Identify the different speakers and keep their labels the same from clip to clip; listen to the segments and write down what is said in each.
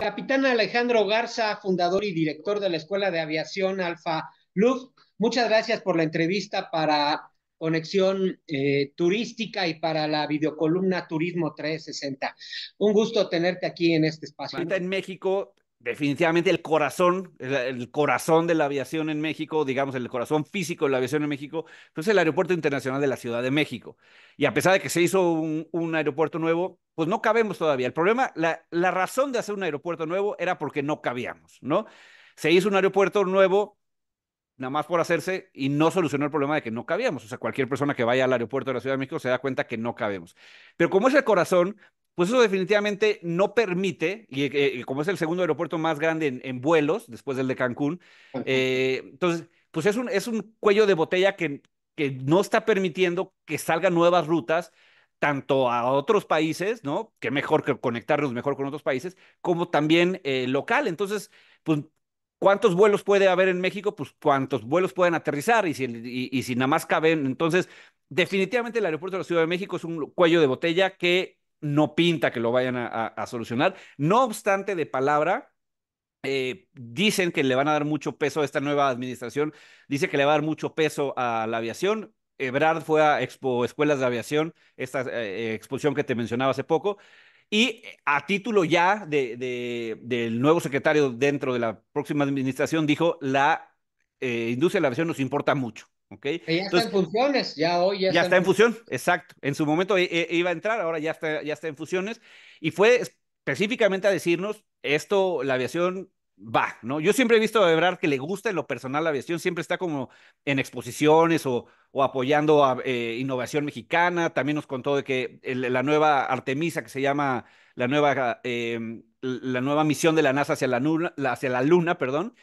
Speaker 1: Capitán Alejandro Garza, fundador y director de la Escuela de Aviación Alfa Luz, muchas gracias por la entrevista para Conexión eh, Turística y para la videocolumna Turismo 360. Un gusto tenerte aquí en este espacio. en México, definitivamente el corazón, el, corazón de la aviación en México, digamos, el corazón físico de la aviación en México, pues, Es el Aeropuerto Internacional de la Ciudad de México. Y a pesar de que se hizo un, aeropuerto nuevo, pues no cabemos todavía. El problema, la, la razón de hacer un aeropuerto nuevo era porque no cabíamos, ¿no? Se hizo un aeropuerto nuevo nada más por hacerse y no solucionó el problema de que no cabíamos. O sea, cualquier persona que vaya al aeropuerto de la Ciudad de México se da cuenta que no cabemos. Pero como es el corazón, pues eso definitivamente no permite, y eh, eh, como es el segundo aeropuerto más grande en, vuelos, después del de Cancún, eh, entonces, pues es un, es un cuello de botella que, que no está permitiendo que salgan nuevas rutas, tanto a otros países, ¿no? Que mejor que conectarnos mejor con otros países, como también local. Entonces, pues, ¿cuántos vuelos puede haber en México? Pues, ¿cuántos vuelos pueden aterrizar? Y si, y si nada más caben, entonces, definitivamente el aeropuerto de la Ciudad de México es un cuello de botella que no pinta que lo vayan a, solucionar. No obstante, de palabra, eh, dicen que le van a dar mucho peso a esta nueva administración, dice que le va a dar mucho peso a la aviación. Ebrard fue a Expo Escuelas de Aviación, esta expulsión eh, exposición que te mencionaba hace poco, y a título ya de, del nuevo secretario dentro de la próxima administración, dijo, la eh, industria de la aviación nos importa mucho. Ya Entonces, está en funciones, ya hoy. Ya, está, en función, exacto. En su momento e, e, iba a entrar, ahora ya está, ya está en fusiones, Y fue específicamente a decirnos, esto, la aviación va, ¿no? Yo siempre he visto a Ebrard que le gusta en lo personal la aviación, siempre está como en exposiciones o, o apoyando a eh, innovación mexicana, también nos contó de que la nueva Artemisa, que se llama la nueva, em, la nueva misión de la NASA hacia la luna, hacia la luna perdón,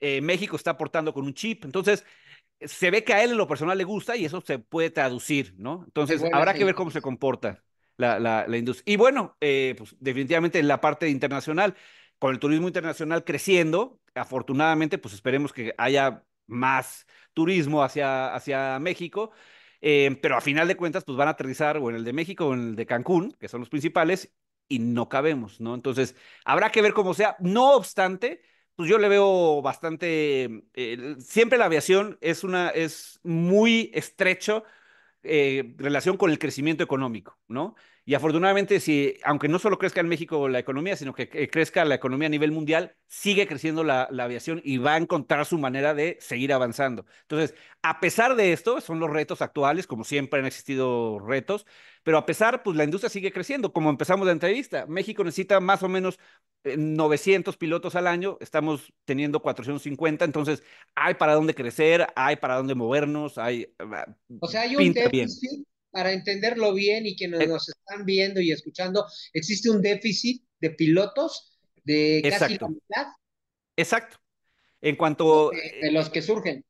Speaker 1: eh, México está aportando con un chip, entonces se ve que a él en lo personal le gusta y eso se puede traducir, ¿no? Entonces, habrá que ver cómo se comporta la, industria. Y bueno, eh, pues, definitivamente en la parte internacional, con el turismo internacional creciendo, afortunadamente, pues esperemos que haya más turismo hacia, hacia México. Eh, pero a final de cuentas, pues van a aterrizar o en el de México o en el de Cancún, que son los principales, y no cabemos, ¿no? Entonces, habrá que ver cómo sea. No obstante, pues yo le veo bastante, eh, siempre la aviación es una, es muy estrecho eh, relación con el crecimiento económico, ¿no? Y afortunadamente, si, aunque no solo crezca en México la economía, sino que crezca la economía a nivel mundial, sigue creciendo la, aviación y va a encontrar su manera de seguir avanzando. Entonces, a pesar de esto, son los retos actuales, como siempre han existido retos, pero a pesar, pues la industria sigue creciendo, como empezamos la entrevista. México necesita más o menos 900 eh, pilotos al año, estamos teniendo 450, entonces hay para dónde crecer, hay para dónde movernos, hay... O sea, hay un déficit, para entenderlo bien y quienes eh. nos están viendo y escuchando, existe un déficit de pilotos de casi Exacto. la mitad. Exacto. En cuanto... Eh, de los que surgen.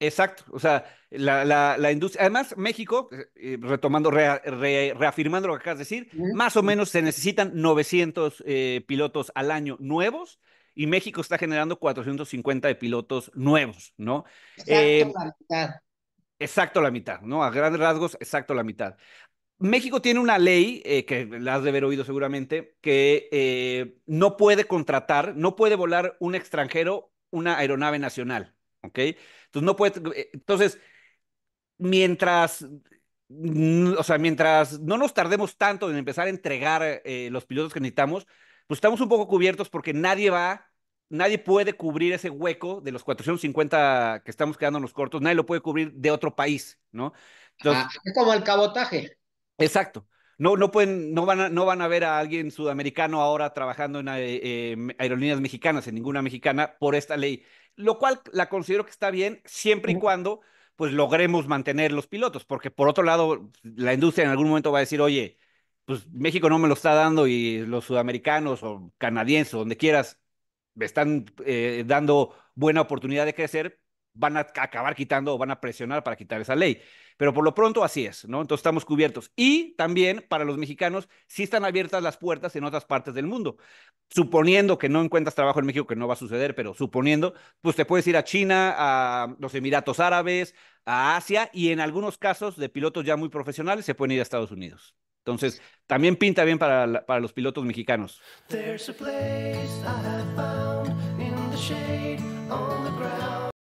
Speaker 1: Exacto, o sea, la, la, la industria, además México, eh, retomando, reafirmando lo que acabas de decir, más o menos se necesitan 900 eh, pilotos al año nuevos y México está generando 450 de pilotos nuevos, ¿no? Exacto, em, la mitad. Exacto la mitad, ¿no? A grandes rasgos, exacto la mitad. México tiene una ley, eh, que la has de haber oído seguramente, que no puede contratar, no puede volar un extranjero una aeronave nacional. ¿ok? Entonces no puede, eh, entonces, mientras, mm, o sea, mientras no nos tardemos tanto en empezar a entregar eh, los pilotos que necesitamos, pues estamos un poco cubiertos porque nadie va, nadie puede cubrir ese hueco de los 450 que estamos quedando en los cortos, nadie lo puede cubrir de otro país, ¿no? Ah, es como el cabotaje. Exacto no, no pueden, no van, a, no van a ver a alguien sudamericano ahora trabajando en eh, em, aerolíneas mexicanas, en ninguna mexicana, por esta ley, lo cual la considero que está bien siempre y cuando pues logremos mantener los pilotos, porque por otro lado, la industria en algún momento va a decir, oye, pues México no me lo está dando y los sudamericanos o canadienses, donde quieras, me están eh, dando buena oportunidad de crecer, van a acabar quitando o van a presionar para quitar esa ley. Pero por lo pronto así es, ¿no? Entonces estamos cubiertos. Y también para los mexicanos sí están abiertas las puertas en otras partes del mundo. Suponiendo que no encuentras trabajo en México, que no va a suceder, pero suponiendo, pues te puedes ir a China, a los Emiratos Árabes, a Asia y en algunos casos de pilotos ya muy profesionales se pueden ir a Estados Unidos. Entonces, también pinta bien para, para los pilotos mexicanos.